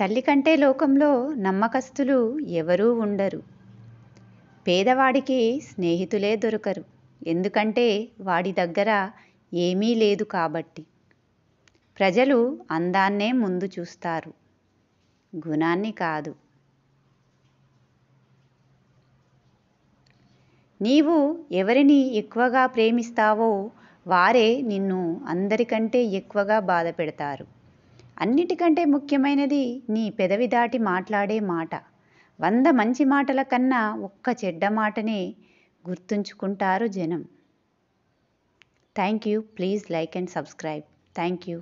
తల్లి కంటే లోకంలో నమ్మకస్తులు ఎవరూ ఉండరు పేదవాడికి స్నేహితులే దొరకరు ఎందుకంటే వాడి దగ్గర ఏమీ లేదు కాబట్టి ప్రజలు అందాన్నే ముందు చూస్తారు గుణాన్ని కాదు నీవు ఎవరిని ఎక్కువగా ప్రేమిస్తావో వారే నిన్ను అందరికంటే ఎక్కువగా బాధ పెడతారు అన్నిటికంటే ముఖ్యమైనది నీ పెదవి దాటి మాట్లాడే మాట వంద మంచి మాటల కన్నా ఒక్క చెడ్డ మాటనే గుర్తుంచుకుంటారు జనం thank you please like and subscribe thank you